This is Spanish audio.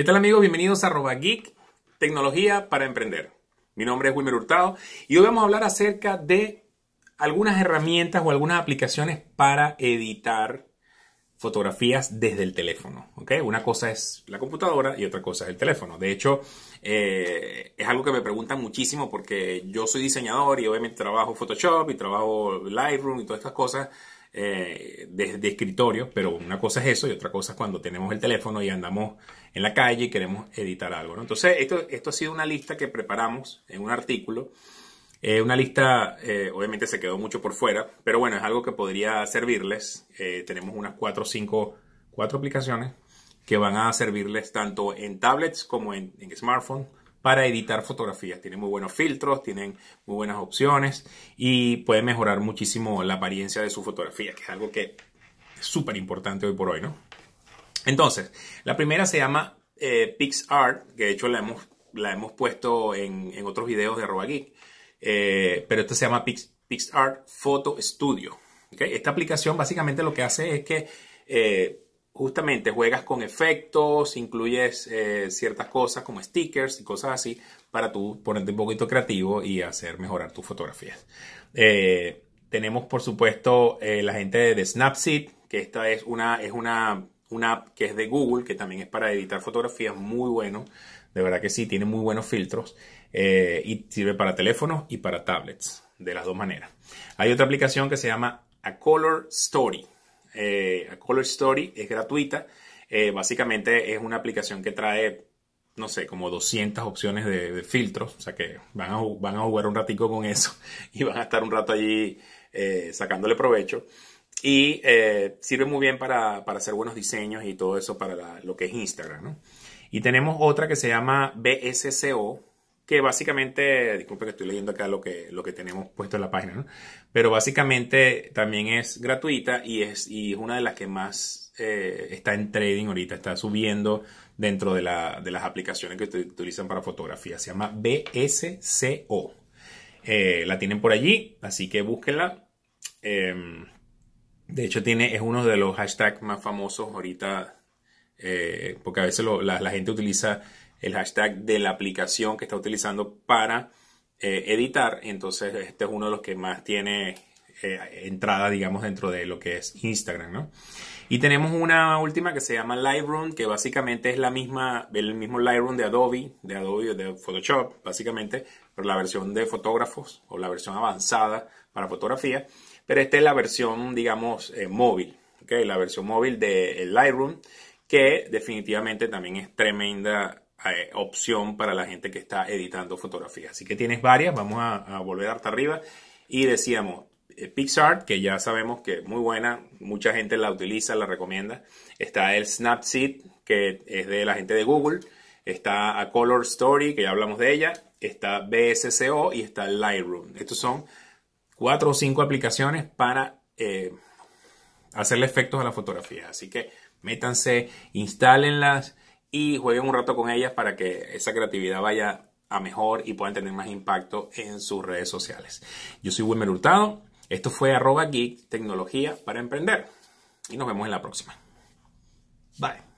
¿Qué tal amigos? Bienvenidos a Geek, tecnología para emprender. Mi nombre es Wilmer Hurtado y hoy vamos a hablar acerca de algunas herramientas o algunas aplicaciones para editar fotografías desde el teléfono. Una cosa es la computadora y otra cosa es el teléfono. De hecho, eh, es algo que me preguntan muchísimo porque yo soy diseñador y obviamente trabajo Photoshop y trabajo Lightroom y todas estas cosas. Eh, de, escritorio, pero una cosa es eso y otra cosa es cuando tenemos el teléfono y andamos en la calle y queremos editar algo. ¿no? Entonces, esto, esto ha sido una lista que preparamos en un artículo. Eh, una lista, eh, obviamente se quedó mucho por fuera, pero bueno, es algo que podría servirles. tenemos unas cuatro o 5, cuatro aplicaciones que van a servirles tanto en tablets como en, en smartphone para editar fotografías. Tiene muy buenos filtros, tienen muy buenas opciones y puede mejorar muchísimo la apariencia de su fotografía, que es algo que es súper importante hoy por hoy, ¿no? Entonces, la primera se llama eh, PixArt, que de hecho la hemos, la hemos puesto en, otros videos de Arroba Geek, eh, pero esta se llama PixArt Photo Studio. Esta aplicación básicamente lo que hace es que eh, justamente juegas con efectos, incluyes eh, ciertas cosas como stickers y cosas así para tú ponerte un poquito creativo y hacer mejorar tus fotografías. Eh, tenemos por supuesto eh, la gente de, Snapseed, que esta es una, una app que es de Google, que también es para editar fotografías, muy bueno. De verdad que sí, tiene muy buenos filtros y sirve para teléfonos y para tablets, de las dos maneras. Hay otra aplicación que se llama A Color Story eh, Color Story, es gratuita. Eh, básicamente es una aplicación que trae, no sé, como 200 opciones de, filtros, o sea que van a, jugar un ratico con eso y van a estar un rato allí eh, sacándole provecho. Y sirve muy bien para, hacer buenos diseños y todo eso para lo que es Instagram. Y tenemos otra que se llama BSCO, que básicamente, disculpe que estoy leyendo acá lo que, lo que tenemos puesto en la página, pero básicamente también es gratuita y es, una de las que más eh, está en trading ahorita, está subiendo dentro de, las aplicaciones que utilizan para fotografía. Se llama BSCO. Eh, la tienen por allí, así que búsquenla. Em, de hecho, tiene, es uno de los hashtags más famosos ahorita, eh, porque a veces la gente utiliza el hashtag de la aplicación que está utilizando para eh, editar. Entonces, este es uno de los que más tiene eh, entrada, digamos, dentro de lo que es Instagram, ¿no? Y tenemos una última que se llama Lightroom, que básicamente es la misma, el mismo Lightroom de Adobe, de Adobe, de Photoshop, básicamente, pero la versión de fotógrafos o la versión avanzada para fotografía. Pero esta es la versión, digamos, eh, móvil, ¿okay? la versión móvil de Lightroom, que definitivamente también es tremenda eh, opción para la gente que está editando fotografías. Así que tienes varias, vamos a, volver hasta arriba. Y decíamos, pixar eh, PixArt, que ya sabemos que es muy buena, mucha gente la utiliza, la recomienda. Está el Snapseed, que es de la gente de Google. Está a Color Story, que ya hablamos de ella. Está BSCO y está Lightroom. Estos son cuatro o cinco aplicaciones para eh, hacerle efectos a la fotografía. Así que métanse, instálenlas y jueguen un rato con ellas para que esa creatividad vaya a mejor y puedan tener más impacto en sus redes sociales. Yo soy Wilmer Hurtado, esto fue arroba geek tecnología para emprender y nos vemos en la próxima. Bye.